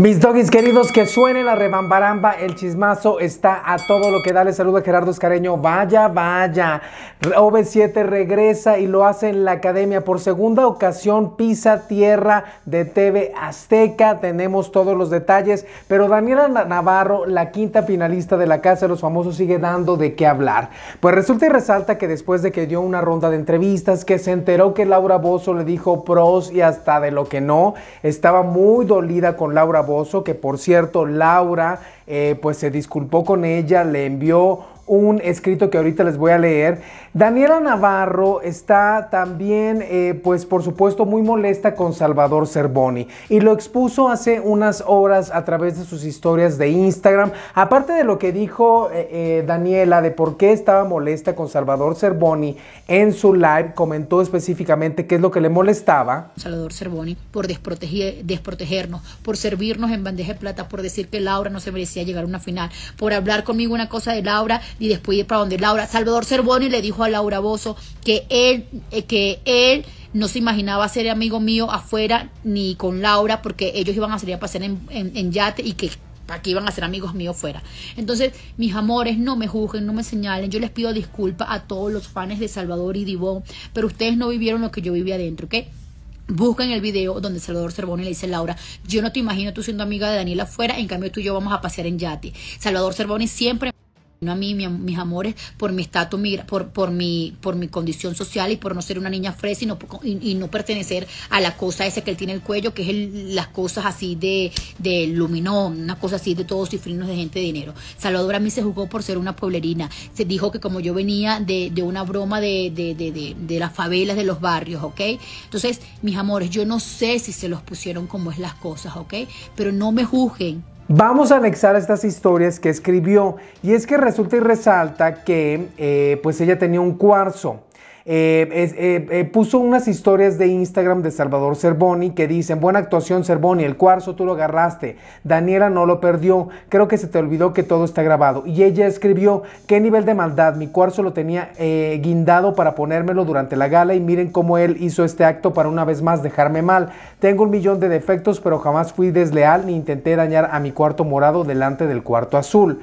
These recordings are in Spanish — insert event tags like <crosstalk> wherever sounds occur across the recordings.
Mis doggies queridos, que suene la rebambaramba, el chismazo está a todo lo que da. Les saluda Gerardo Escareño. Vaya, vaya. ob 7 regresa y lo hace en la academia. Por segunda ocasión pisa tierra de TV Azteca. Tenemos todos los detalles. Pero Daniela Navarro, la quinta finalista de la Casa de los Famosos, sigue dando de qué hablar. Pues resulta y resalta que después de que dio una ronda de entrevistas, que se enteró que Laura Bozo le dijo pros y hasta de lo que no, estaba muy dolida con Laura que por cierto Laura eh, pues se disculpó con ella, le envió un escrito que ahorita les voy a leer. Daniela Navarro está también, eh, pues por supuesto, muy molesta con Salvador Cervoni y lo expuso hace unas horas a través de sus historias de Instagram. Aparte de lo que dijo eh, eh, Daniela de por qué estaba molesta con Salvador Cervoni en su live, comentó específicamente qué es lo que le molestaba. Salvador Cervoni por desprotegernos, por servirnos en bandeja de plata, por decir que Laura no se merecía llegar a una final, por hablar conmigo una cosa de Laura y después ir para donde Laura. Salvador Cervoni le dijo a Laura Bozo que él, eh, que él no se imaginaba ser amigo mío afuera ni con Laura porque ellos iban a salir a pasear en, yate y que aquí iban a ser amigos míos fuera. Entonces, mis amores, no me juzguen, no me señalen. Yo les pido disculpas a todos los fans de Salvador y Divón, pero ustedes no vivieron lo que yo viví adentro, ¿ok? Busquen el video donde Salvador Cervoni le dice a Laura, yo no te imagino tú siendo amiga de Daniela afuera, en cambio tú y yo vamos a pasear en yate. Salvador Cervoni siempre a mí, mis amores, por mi estatus, por, por, mi, por mi condición social y por no ser una niña fresa y no, y, no pertenecer a la cosa esa que él tiene el cuello, que es las cosas así de, luminón, una cosa así de todos cifrinos de gente de dinero. Salvador a mí se juzgó por ser una pueblerina. Se dijo que como yo venía de, de una broma de, de, de, las favelas de los barrios, ¿ok? Entonces, mis amores, yo no sé si se los pusieron como es las cosas, ¿ok? Pero no me juzguen Vamos a anexar estas historias que escribió y es que resulta y resalta que eh, pues ella tenía un cuarzo eh, eh, eh, puso unas historias de Instagram de Salvador Cervoni que dicen, buena actuación Cervoni, el cuarzo tú lo agarraste, Daniela no lo perdió, creo que se te olvidó que todo está grabado. Y ella escribió, qué nivel de maldad, mi cuarzo lo tenía guindado para ponérmelo durante la gala y miren cómo él hizo este acto para una vez más dejarme mal. Tengo un millón de defectos, pero jamás fui desleal ni intenté dañar a mi cuarto morado delante del cuarto azul.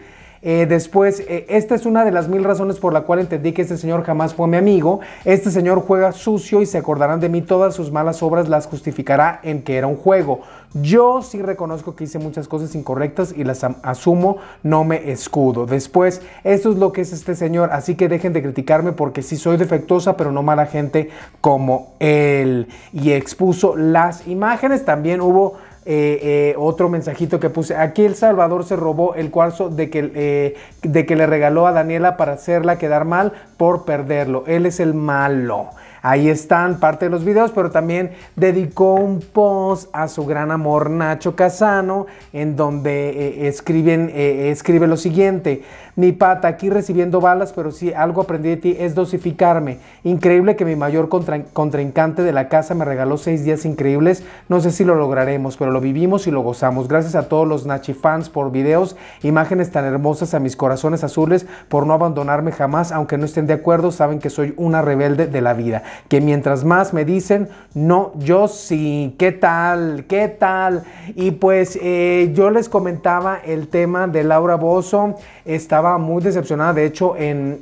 Eh, después, eh, esta es una de las mil razones por la cual entendí que este señor jamás fue mi amigo. Este señor juega sucio y se acordarán de mí. Todas sus malas obras las justificará en que era un juego. Yo sí reconozco que hice muchas cosas incorrectas y las asumo, no me escudo. Después, esto es lo que es este señor, así que dejen de criticarme porque sí soy defectuosa, pero no mala gente como él. Y expuso las imágenes. También hubo eh, eh, otro mensajito que puse. Aquí El Salvador se robó el cuarzo eh, de que le regaló a Daniela para hacerla quedar mal por perderlo. Él es el malo. Ahí están parte de los videos, pero también dedicó un post a su gran amor Nacho Casano, en donde eh, escriben, eh, escribe lo siguiente. Mi pata aquí recibiendo balas, pero sí algo aprendí de ti es dosificarme. Increíble que mi mayor contrincante de la casa me regaló seis días increíbles. No sé si lo lograremos, pero lo vivimos y lo gozamos. Gracias a todos los Nachi fans por videos, imágenes tan hermosas a mis corazones azules, por no abandonarme jamás, aunque no estén de acuerdo, saben que soy una rebelde de la vida que mientras más me dicen, no, yo sí, ¿qué tal? ¿Qué tal? Y pues eh, yo les comentaba el tema de Laura Bozo, estaba muy decepcionada, de hecho, en,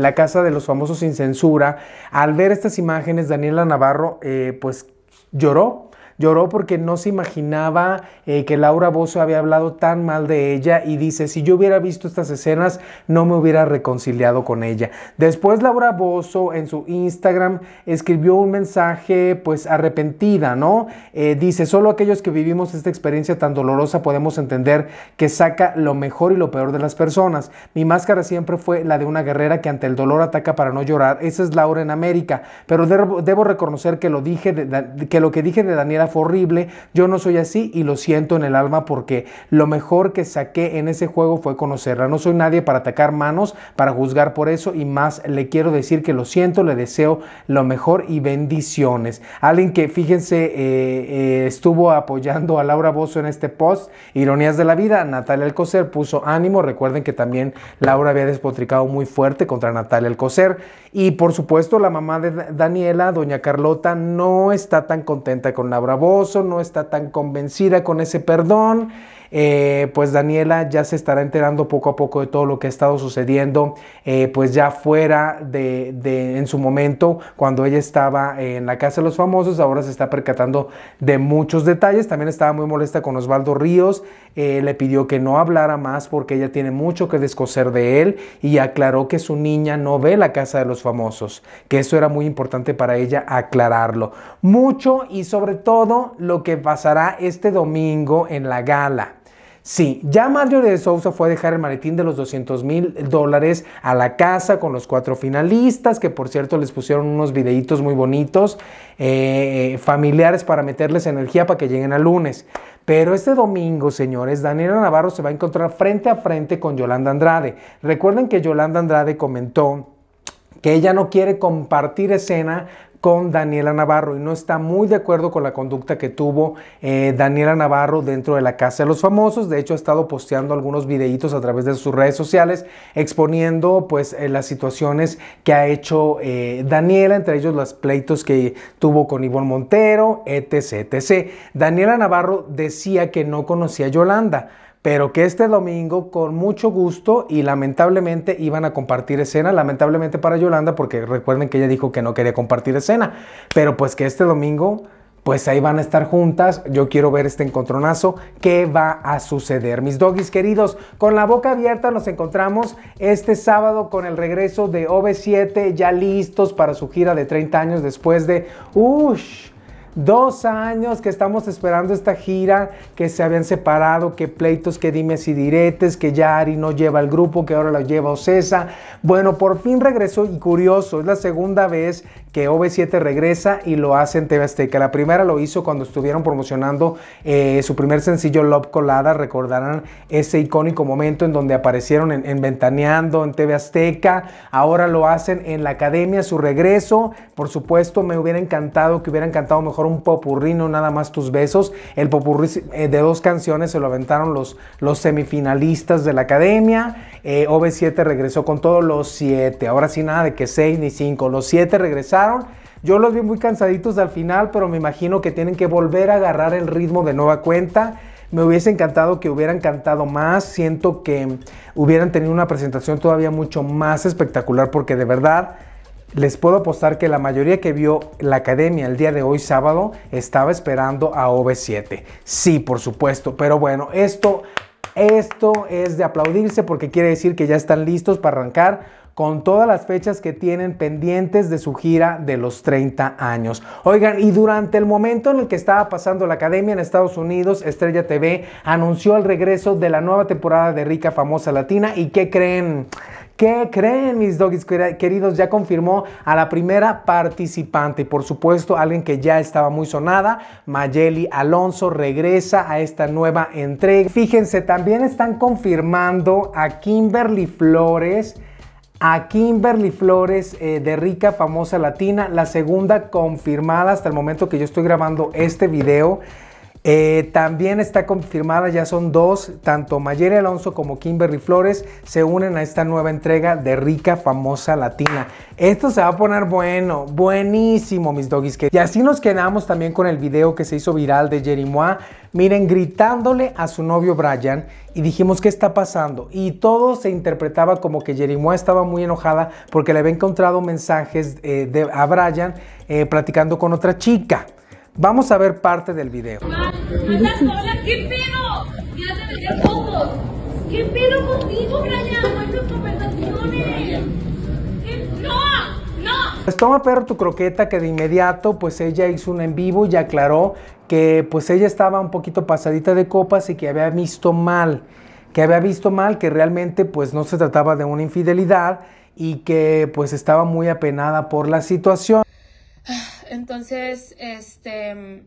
la casa de los famosos sin censura, al ver estas imágenes, Daniela Navarro, eh, pues lloró, Lloró porque no se imaginaba eh, que Laura Bozo había hablado tan mal de ella y dice, si yo hubiera visto estas escenas, no me hubiera reconciliado con ella. Después Laura Bozo en su Instagram escribió un mensaje pues arrepentida, ¿no? Eh, dice, solo aquellos que vivimos esta experiencia tan dolorosa podemos entender que saca lo mejor y lo peor de las personas. Mi máscara siempre fue la de una guerrera que ante el dolor ataca para no llorar. Esa es Laura en América. Pero debo, reconocer que lo, dije que, lo que dije de Daniela horrible, yo no soy así y lo siento en el alma porque lo mejor que saqué en ese juego fue conocerla. No soy nadie para atacar manos, para juzgar por eso y más le quiero decir que lo siento, le deseo lo mejor y bendiciones. Alguien que, fíjense, eh, eh, estuvo apoyando a Laura Bozo en este post, Ironías de la Vida, Natalia Alcocer puso ánimo, recuerden que también Laura había despotricado muy fuerte contra Natalia Alcocer y por supuesto la mamá de Daniela, doña Carlota, no está tan contenta con Laura no está tan convencida con ese perdón eh, pues Daniela ya se estará enterando poco a poco de todo lo que ha estado sucediendo, eh, pues ya fuera de, en su momento cuando ella estaba en la casa de los famosos, ahora se está percatando de muchos detalles, también estaba muy molesta con Osvaldo Ríos, eh, le pidió que no hablara más porque ella tiene mucho que descoser de él y aclaró que su niña no ve la casa de los famosos, que eso era muy importante para ella aclararlo. Mucho y sobre todo lo que pasará este domingo en la gala. Sí, ya Marjorie de Sousa fue a dejar el maletín de los 200 mil dólares a la casa con los cuatro finalistas, que por cierto les pusieron unos videitos muy bonitos, eh, familiares para meterles energía para que lleguen a lunes. Pero este domingo, señores, Daniela Navarro se va a encontrar frente a frente con Yolanda Andrade. Recuerden que Yolanda Andrade comentó que ella no quiere compartir escena con Daniela Navarro y no está muy de acuerdo con la conducta que tuvo eh, Daniela Navarro dentro de la Casa de los Famosos. De hecho, ha estado posteando algunos videitos a través de sus redes sociales exponiendo pues eh, las situaciones que ha hecho eh, Daniela, entre ellos los pleitos que tuvo con Ivonne Montero, etc, etc. Daniela Navarro decía que no conocía a Yolanda pero que este domingo con mucho gusto y lamentablemente iban a compartir escena, lamentablemente para Yolanda, porque recuerden que ella dijo que no quería compartir escena, pero pues que este domingo pues ahí van a estar juntas. Yo quiero ver este encontronazo. ¿Qué va a suceder? Mis doggies queridos, con la boca abierta nos encontramos este sábado con el regreso de OV7, ya listos para su gira de 30 años después de... ¡Ush! Dos años que estamos esperando esta gira, que se habían separado, que pleitos, que dimes y diretes, que ya Ari no lleva al grupo, que ahora lo lleva Ocesa. Bueno, por fin regresó y curioso, es la segunda vez que OV7 regresa y lo hace en TV Azteca. La primera lo hizo cuando estuvieron promocionando eh, su primer sencillo Love Colada. Recordarán ese icónico momento en donde aparecieron en, Ventaneando, en TV Azteca. Ahora lo hacen en la academia, su regreso. Por supuesto, me hubiera encantado que hubieran cantado mejor un Popurrino nada más tus besos. El popurrí eh, de dos canciones se lo aventaron los, los semifinalistas de la academia. Eh, OV7 regresó con todos los siete. Ahora sí, nada de que seis ni cinco. Los siete regresaron yo los vi muy cansaditos al final, pero me imagino que tienen que volver a agarrar el ritmo de nueva cuenta. Me hubiese encantado que hubieran cantado más. Siento que hubieran tenido una presentación todavía mucho más espectacular porque de verdad les puedo apostar que la mayoría que vio la academia el día de hoy sábado estaba esperando a OV7. Sí, por supuesto, pero bueno, esto esto es de aplaudirse porque quiere decir que ya están listos para arrancar con todas las fechas que tienen pendientes de su gira de los 30 años. Oigan, y durante el momento en el que estaba pasando la academia en Estados Unidos, Estrella TV anunció el regreso de la nueva temporada de Rica Famosa Latina. ¿Y qué creen? ¿Qué creen mis doggies queridos? Ya confirmó a la primera participante por supuesto alguien que ya estaba muy sonada, Mayeli Alonso regresa a esta nueva entrega. Fíjense, también están confirmando a Kimberly Flores a Kimberly Flores eh, de Rica Famosa Latina, la segunda confirmada hasta el momento que yo estoy grabando este video. Eh, también está confirmada, ya son dos, tanto Mayere Alonso como Kimberly Flores se unen a esta nueva entrega de Rica Famosa Latina. Esto se va a poner bueno, buenísimo, mis doggies. Y así nos quedamos también con el video que se hizo viral de Jerry miren, gritándole a su novio Brian y dijimos, ¿qué está pasando? Y todo se interpretaba como que Jerry estaba muy enojada porque le había encontrado mensajes eh, de, a Brian eh, platicando con otra chica. Vamos a ver parte del video. Pues toma perro tu croqueta que de inmediato pues ella hizo un en vivo y aclaró que pues ella estaba un poquito pasadita de copas y que había visto mal, que había visto mal que realmente pues no se trataba de una infidelidad y que pues estaba muy apenada por la situación. Entonces, este,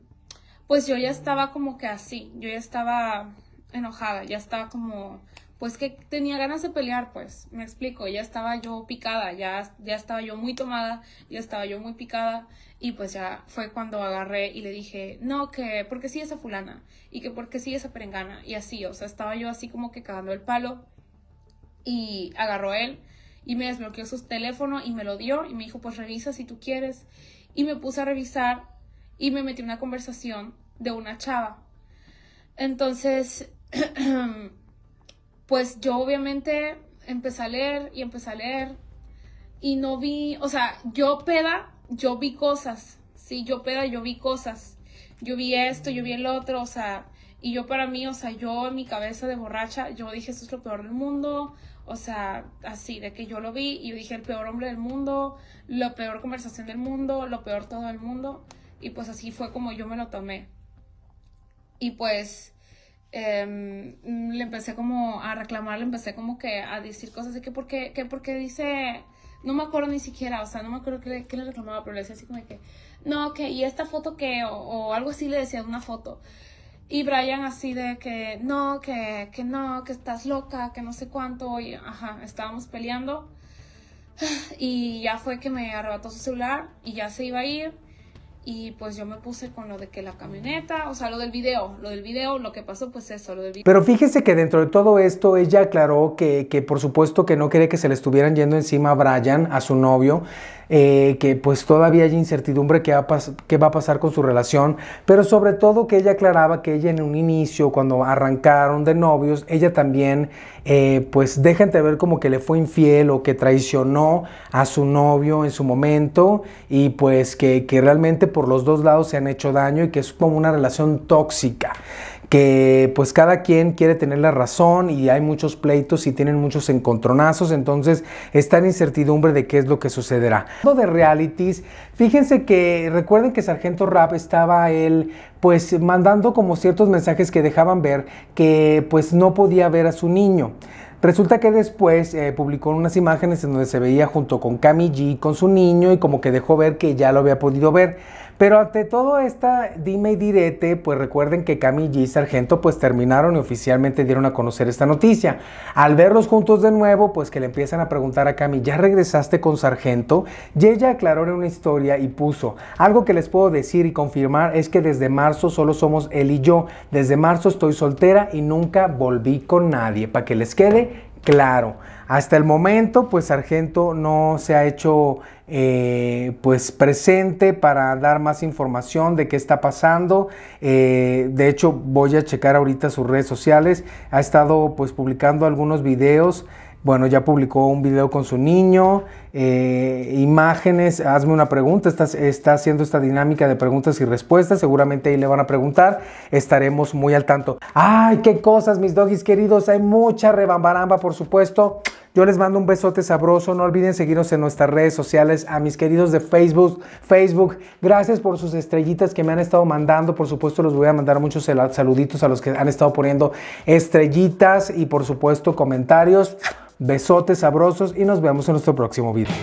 pues yo ya estaba como que así, yo ya estaba enojada, ya estaba como, pues que tenía ganas de pelear, pues, me explico, ya estaba yo picada, ya, ya estaba yo muy tomada, ya estaba yo muy picada, y pues ya fue cuando agarré y le dije, no, que porque sí esa fulana, y que porque sí esa perengana, y así, o sea, estaba yo así como que cagando el palo, y agarró él, y me desbloqueó su teléfono y me lo dio y me dijo, pues revisa si tú quieres. Y me puse a revisar y me metí una conversación de una chava. Entonces, <clears throat> pues yo obviamente empecé a leer y empecé a leer y no vi, o sea, yo peda, yo vi cosas, sí, yo peda, yo vi cosas. Yo vi esto, yo vi el otro, o sea, y yo para mí, o sea, yo en mi cabeza de borracha, yo dije, esto es lo peor del mundo. O sea, así, de que yo lo vi y yo dije, el peor hombre del mundo, la peor conversación del mundo, lo peor todo el mundo. Y pues así fue como yo me lo tomé. Y pues em, le empecé como a reclamar, le empecé como que a decir cosas de que qué, que porque dice, no me acuerdo ni siquiera, o sea, no me acuerdo qué le, reclamaba, pero le decía así como que, no, que, y esta foto que, o, algo así le decía una foto. Y Brian así de que no, que, que no, que estás loca, que no sé cuánto, y ajá, estábamos peleando. <sighs> Y ya fue que me arrebató su celular y ya se iba a ir. Y pues yo me puse con lo de que la camioneta, o sea, lo del video, lo del video, lo que pasó, pues eso, lo del video. Pero fíjese que dentro de todo esto ella aclaró que, que por supuesto que no quería que se le estuvieran yendo encima a Brian, a su novio eh, que pues todavía hay incertidumbre que va, qué va a pasar con su relación, pero sobre todo que ella aclaraba que ella en un inicio, cuando arrancaron de novios, ella también eh, pues deja ver como que le fue infiel o que traicionó a su novio en su momento y pues que, que realmente por los dos lados se han hecho daño y que es como una relación tóxica que pues cada quien quiere tener la razón y hay muchos pleitos y tienen muchos encontronazos, entonces está en incertidumbre de qué es lo que sucederá. De realities, fíjense que recuerden que Sargento Rapp estaba él pues mandando como ciertos mensajes que dejaban ver que pues no podía ver a su niño. Resulta que después eh, publicó unas imágenes en donde se veía junto con Camille G, con su niño y como que dejó ver que ya lo había podido ver. Pero ante todo esta dime y direte, pues recuerden que Camille y Sargento pues terminaron y oficialmente dieron a conocer esta noticia. Al verlos juntos de nuevo, pues que le empiezan a preguntar a Camille, ¿ya regresaste con Sargento? Y ella aclaró en una historia y puso, algo que les puedo decir y confirmar es que desde marzo solo somos él y yo. Desde marzo estoy soltera y nunca volví con nadie, para que les quede claro. Hasta el momento, pues Sargento no se ha hecho eh, pues presente para dar más información de qué está pasando. Eh, de hecho, voy a checar ahorita sus redes sociales. Ha estado pues publicando algunos videos bueno, ya publicó un video con su niño, eh, imágenes, hazme una pregunta, está, está, haciendo esta dinámica de preguntas y respuestas, seguramente ahí le van a preguntar, estaremos muy al tanto. ¡Ay, qué cosas, mis doggies queridos! Hay mucha rebambaramba, por supuesto. Yo les mando un besote sabroso. No olviden seguirnos en nuestras redes sociales. A mis queridos de Facebook, Facebook, gracias por sus estrellitas que me han estado mandando. Por supuesto, los voy a mandar muchos saluditos a los que han estado poniendo estrellitas y por supuesto comentarios. Besotes sabrosos y nos vemos en nuestro próximo video.